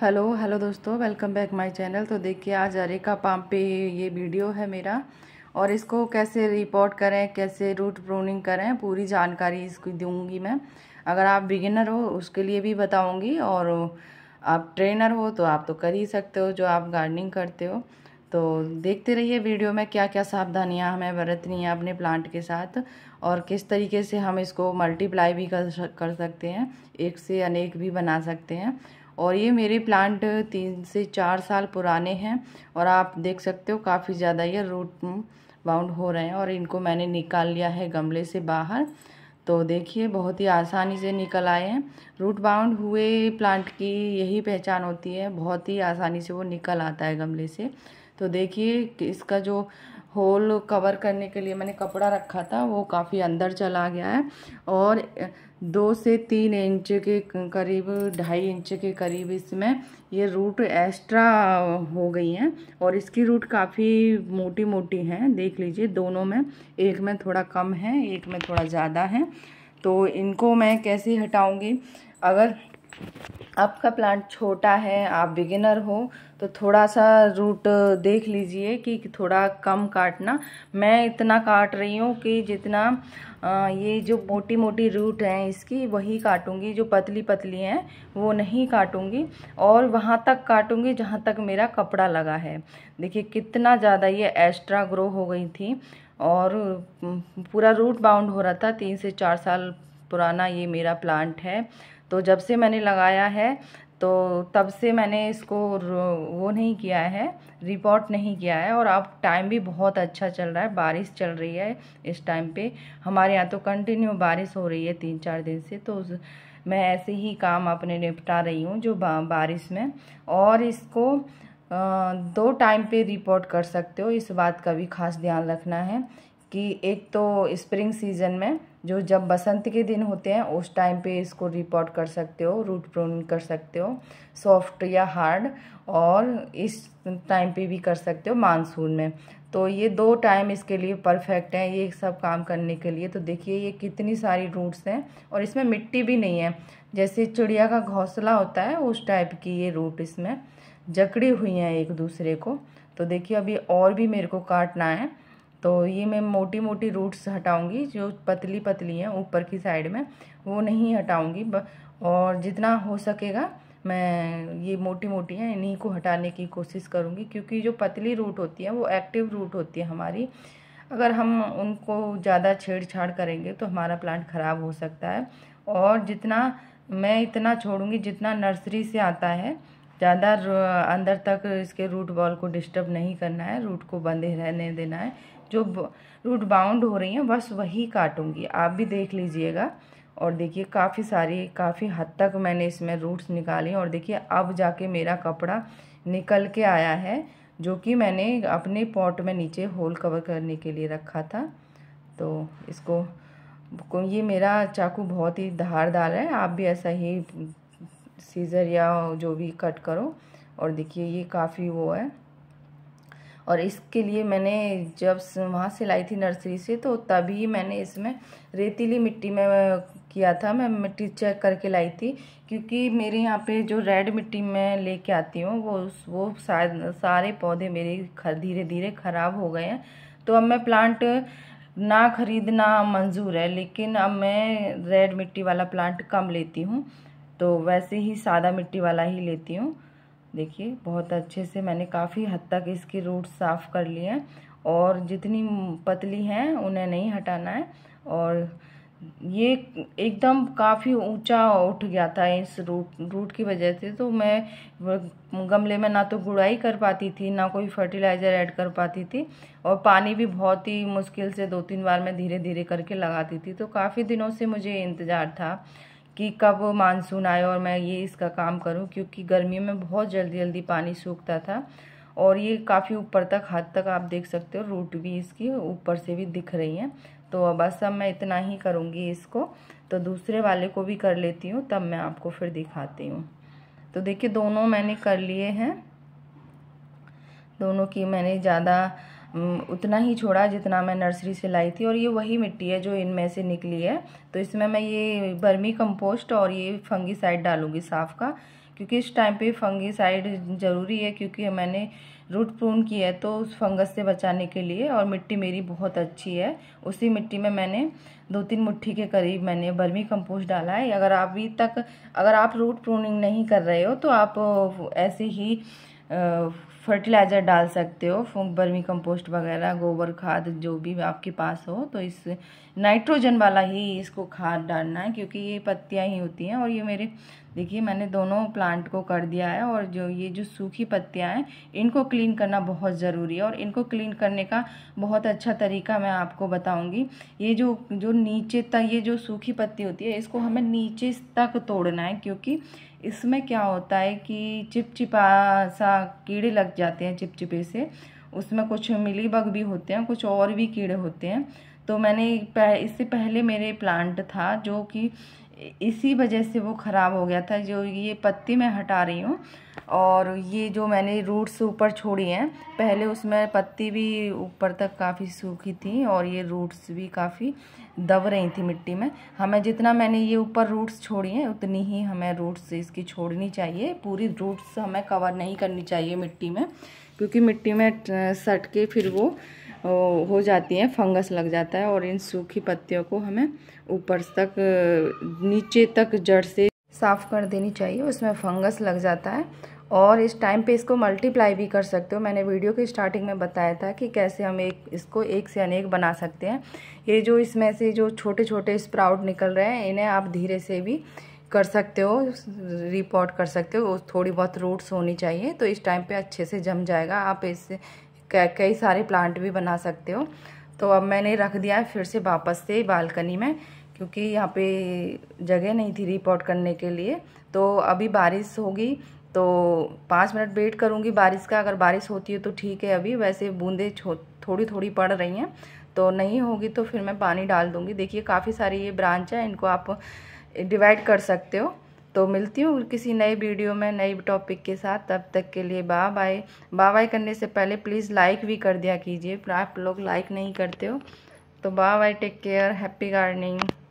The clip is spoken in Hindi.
हेलो हेलो दोस्तों वेलकम बैक माय चैनल तो देखिए आज अरेका पाम पे ये वीडियो है मेरा और इसको कैसे रिपोर्ट करें कैसे रूट प्रोनिंग करें पूरी जानकारी इसकी दूंगी मैं अगर आप बिगिनर हो उसके लिए भी बताऊंगी और आप ट्रेनर हो तो आप तो कर ही सकते हो जो आप गार्डनिंग करते हो तो देखते रहिए वीडियो में क्या क्या सावधानियाँ हमें बरतनी है अपने प्लांट के साथ और किस तरीके से हम इसको मल्टीप्लाई भी कर सकते हैं एक से अनेक भी बना सकते हैं और ये मेरे प्लांट तीन से चार साल पुराने हैं और आप देख सकते हो काफ़ी ज़्यादा ये रूट बाउंड हो रहे हैं और इनको मैंने निकाल लिया है गमले से बाहर तो देखिए बहुत ही आसानी से निकल आए हैं रूट बाउंड हुए प्लांट की यही पहचान होती है बहुत ही आसानी से वो निकल आता है गमले से तो देखिए इसका जो होल कवर करने के लिए मैंने कपड़ा रखा था वो काफ़ी अंदर चला गया है और दो से तीन इंच के करीब ढाई इंच के करीब इसमें ये रूट एक्स्ट्रा हो गई हैं और इसकी रूट काफ़ी मोटी मोटी हैं देख लीजिए दोनों में एक में थोड़ा कम है एक में थोड़ा ज़्यादा है तो इनको मैं कैसे हटाऊंगी अगर आपका प्लांट छोटा है आप बिगिनर हो तो थोड़ा सा रूट देख लीजिए कि थोड़ा कम काटना मैं इतना काट रही हूँ कि जितना ये जो मोटी मोटी रूट हैं इसकी वही काटूंगी जो पतली पतली हैं वो नहीं काटूंगी और वहाँ तक काटूंगी जहाँ तक मेरा कपड़ा लगा है देखिए कितना ज़्यादा ये एक्स्ट्रा ग्रो हो गई थी और पूरा रूट बाउंड हो रहा था तीन से चार साल पुराना ये मेरा प्लांट है तो जब से मैंने लगाया है तो तब से मैंने इसको वो नहीं किया है रिपोर्ट नहीं किया है और अब टाइम भी बहुत अच्छा चल रहा है बारिश चल रही है इस टाइम पे हमारे यहाँ तो कंटिन्यू बारिश हो रही है तीन चार दिन से तो मैं ऐसे ही काम अपने निपटा रही हूँ जो बारिश में और इसको दो टाइम पे रिपोर्ट कर सकते हो इस बात का भी खास ध्यान रखना है कि एक तो स्प्रिंग सीजन में जो जब बसंत के दिन होते हैं उस टाइम पे इसको रिपोर्ट कर सकते हो रूट प्रून कर सकते हो सॉफ्ट या हार्ड और इस टाइम पे भी कर सकते हो मानसून में तो ये दो टाइम इसके लिए परफेक्ट है ये सब काम करने के लिए तो देखिए ये कितनी सारी रूट्स हैं और इसमें मिट्टी भी नहीं है जैसे चिड़िया का घोंसला होता है उस टाइप की ये रूट इसमें जकड़ी हुई हैं एक दूसरे को तो देखिए अभी और भी मेरे को काटना है तो ये मैं मोटी मोटी रूट्स हटाऊंगी जो पतली पतली हैं ऊपर की साइड में वो नहीं हटाऊंगी और जितना हो सकेगा मैं ये मोटी मोटी हैं इन्हीं को हटाने की कोशिश करूँगी क्योंकि जो पतली रूट होती है वो एक्टिव रूट होती है हमारी अगर हम उनको ज़्यादा छेड़छाड़ करेंगे तो हमारा प्लांट ख़राब हो सकता है और जितना मैं इतना छोड़ूंगी जितना नर्सरी से आता है ज़्यादा अंदर तक इसके रूट बॉल को डिस्टर्ब नहीं करना है रूट को बंद रहने देना है जो रूट बाउंड हो रही हैं बस वही काटूंगी आप भी देख लीजिएगा और देखिए काफ़ी सारी काफ़ी हद तक मैंने इसमें रूट्स निकाली और देखिए अब जाके मेरा कपड़ा निकल के आया है जो कि मैंने अपने पॉट में नीचे होल कवर करने के लिए रखा था तो इसको ये मेरा चाकू बहुत ही धारदार है आप भी ऐसा ही सीज़र या जो भी कट करो और देखिए ये काफ़ी वो है और इसके लिए मैंने जब वहाँ से लाई थी नर्सरी से तो तभी मैंने इसमें रेतीली मिट्टी में किया था मैं मिट्टी चेक करके लाई थी क्योंकि मेरे यहाँ पे जो रेड मिट्टी मैं लेके आती हूँ वो वो शायद सारे पौधे मेरे धीरे धीरे ख़राब हो गए हैं तो अब मैं प्लांट ना ख़रीदना मंजूर है लेकिन अब मैं रेड मिट्टी वाला प्लांट कम लेती हूँ तो वैसे ही सादा मिट्टी वाला ही लेती हूँ देखिए बहुत अच्छे से मैंने काफ़ी हद तक इसकी रूट साफ़ कर लिए हैं और जितनी पतली हैं उन्हें नहीं हटाना है और ये एकदम काफ़ी ऊंचा उठ गया था इस रूट रूट की वजह से तो मैं गमले में ना तो गुड़ाई कर पाती थी ना कोई फर्टिलाइज़र ऐड कर पाती थी और पानी भी बहुत ही मुश्किल से दो तीन बार मैं धीरे धीरे करके लगाती थी तो काफ़ी दिनों से मुझे इंतज़ार था कि कब मानसून आए और मैं ये इसका काम करूं क्योंकि गर्मियों में बहुत जल्दी जल्दी पानी सूखता था और ये काफ़ी ऊपर तक हद तक आप देख सकते हो रूट भी इसकी ऊपर से भी दिख रही हैं तो बस अब मैं इतना ही करूँगी इसको तो दूसरे वाले को भी कर लेती हूँ तब मैं आपको फिर दिखाती हूँ तो देखिए दोनों मैंने कर लिए हैं दोनों की मैंने ज़्यादा उतना ही छोड़ा जितना मैं नर्सरी से लाई थी और ये वही मिट्टी है जो इनमें से निकली है तो इसमें मैं ये बर्मी कंपोस्ट और ये फंगीसाइड डालूंगी साफ़ का क्योंकि इस टाइम पे फंगीसाइड ज़रूरी है क्योंकि मैंने रूट प्रून किया है तो उस फंगस से बचाने के लिए और मिट्टी मेरी बहुत अच्छी है उसी मिट्टी में मैंने दो तीन मुट्ठी के करीब मैंने बर्मी कंपोस्ट डाला है अगर आप अभी तक अगर आप रूट प्रूनिंग नहीं कर रहे हो तो आप ऐसे ही फर्टिलाइज़र डाल सकते हो बर्मी कंपोस्ट वगैरह गोबर खाद जो भी आपके पास हो तो इस नाइट्रोजन वाला ही इसको खाद डालना है क्योंकि ये पत्तियाँ ही होती हैं और ये मेरे देखिए मैंने दोनों प्लांट को कर दिया है और जो ये जो सूखी पत्तियाँ हैं इनको क्लीन करना बहुत ज़रूरी है और इनको क्लीन करने का बहुत अच्छा तरीका मैं आपको बताऊँगी ये जो जो नीचे तक ये जो सूखी पत्ती होती है इसको हमें नीचे तक तोड़ना है क्योंकि इसमें क्या होता है कि चिपचिपा सा कीड़े लग जाते हैं चिपचिपे से उसमें कुछ मिली बग भी होते हैं कुछ और भी कीड़े होते हैं तो मैंने इससे पहले मेरे प्लांट था जो कि इसी वजह से वो ख़राब हो गया था जो ये पत्ती मैं हटा रही हूँ और ये जो मैंने रूट्स ऊपर छोड़ी हैं पहले उसमें पत्ती भी ऊपर तक काफ़ी सूखी थी और ये रूट्स भी काफ़ी दब रही थी मिट्टी में हमें जितना मैंने ये ऊपर रूट्स छोड़ी हैं उतनी ही हमें रूट्स इसकी छोड़नी चाहिए पूरी रूट्स हमें कवर नहीं करनी चाहिए मिट्टी में क्योंकि मिट्टी में सट के फिर वो हो जाती हैं फंगस लग जाता है और इन सूखी पत्तियों को हमें ऊपर तक नीचे तक जड़ से साफ़ कर देनी चाहिए उसमें फंगस लग जाता है और इस टाइम पे इसको मल्टीप्लाई भी कर सकते हो मैंने वीडियो के स्टार्टिंग में बताया था कि कैसे हम एक इसको एक से अनेक बना सकते हैं ये जो इसमें से जो छोटे छोटे स्प्राउट निकल रहे हैं इन्हें आप धीरे से भी कर सकते हो रिपोर्ट कर सकते हो थोड़ी बहुत रूट्स होनी चाहिए तो इस टाइम पे अच्छे से जम जाएगा आप इस कई सारे प्लांट भी बना सकते हो तो अब मैंने रख दिया है फिर से वापस से बालकनी में क्योंकि यहाँ पे जगह नहीं थी रिपोर्ट करने के लिए तो अभी बारिश होगी तो पाँच मिनट वेट करूँगी बारिश का अगर बारिश होती है तो ठीक है अभी वैसे बूंदें थोड़ी थोड़ी पड़ रही हैं तो नहीं होगी तो फिर मैं पानी डाल दूँगी देखिए काफ़ी सारी ये ब्रांच है इनको आप डिवाइड कर सकते हो तो मिलती हूँ किसी नए वीडियो में नई टॉपिक के साथ तब तक के लिए बाय बाय बाय बाय करने से पहले प्लीज़ लाइक भी कर दिया कीजिए आप लोग लाइक नहीं करते हो तो bye bye take care happy gardening